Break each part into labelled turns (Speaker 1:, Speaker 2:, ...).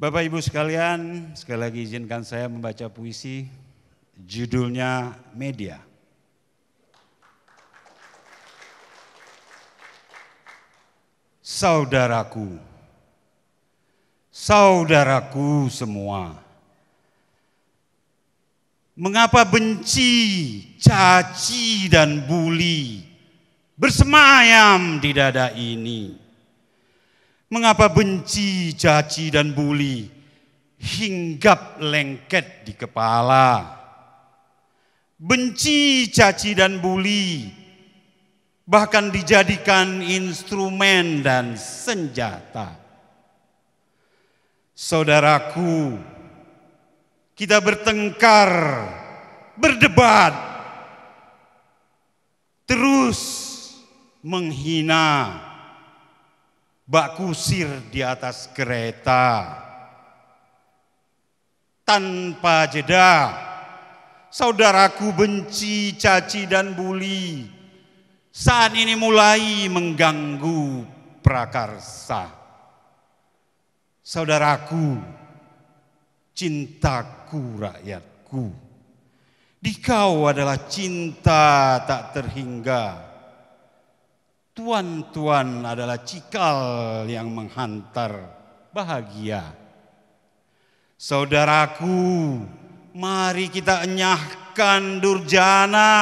Speaker 1: Bapak Ibu sekalian, sekali lagi izinkan saya membaca puisi judulnya Media. Saudaraku, saudaraku semua, mengapa benci, caci, dan bully bersemayam di dada ini? Mengapa benci, caci, dan buli hinggap lengket di kepala? Benci, caci, dan buli bahkan dijadikan instrumen dan senjata. Saudaraku, kita bertengkar, berdebat, terus menghina bak kusir di atas kereta. Tanpa jeda, saudaraku benci, caci, dan bully. Saat ini mulai mengganggu prakarsa. Saudaraku, cintaku rakyatku. Dikau adalah cinta tak terhingga Tuan-tuan adalah cikal yang menghantar bahagia. Saudaraku, mari kita enyahkan durjana.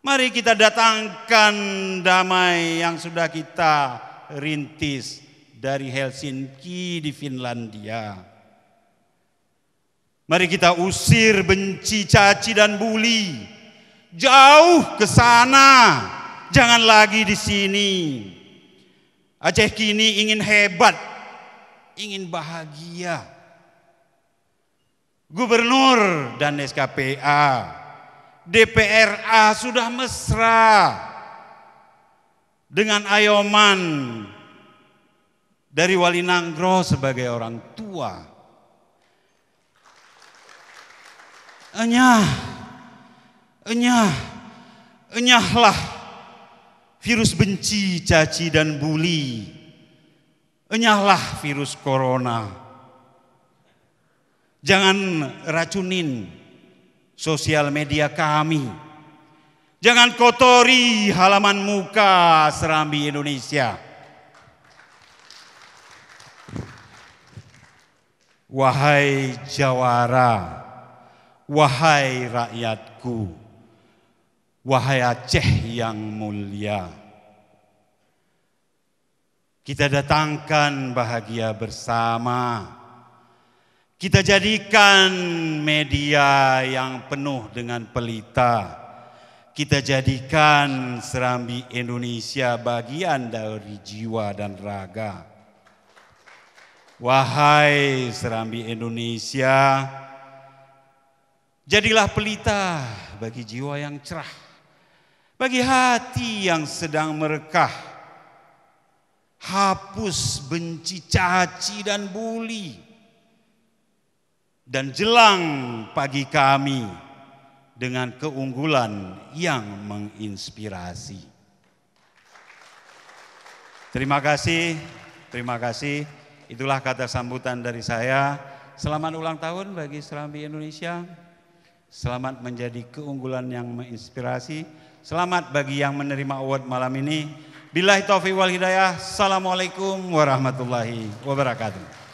Speaker 1: Mari kita datangkan damai yang sudah kita rintis dari Helsinki di Finlandia. Mari kita usir benci, caci dan sana. jauh ke sana jangan lagi di sini. Aceh kini ingin hebat, ingin bahagia. Gubernur dan SKPA, DPRA sudah mesra dengan Ayoman dari Wali Nanggro sebagai orang tua. Enyah, enyah, enyahlah virus benci, caci dan bully. Enyahlah virus corona. Jangan racunin sosial media kami. Jangan kotori halaman muka Serambi Indonesia. Wahai Jawara, wahai rakyatku, Wahai Aceh yang mulia, kita datangkan bahagia bersama. Kita jadikan media yang penuh dengan pelita. Kita jadikan serambi Indonesia bagian dari jiwa dan raga. Wahai serambi Indonesia, jadilah pelita bagi jiwa yang cerah bagi hati yang sedang merekah, hapus benci caci dan buli. Dan jelang pagi kami dengan keunggulan yang menginspirasi. Terima kasih, terima kasih. Itulah kata sambutan dari saya. Selamat ulang tahun bagi Serambi Indonesia. Selamat menjadi keunggulan yang menginspirasi. Selamat bagi yang menerima award malam ini. Billahi taufiq wal hidayah. Assalamualaikum warahmatullahi wabarakatuh.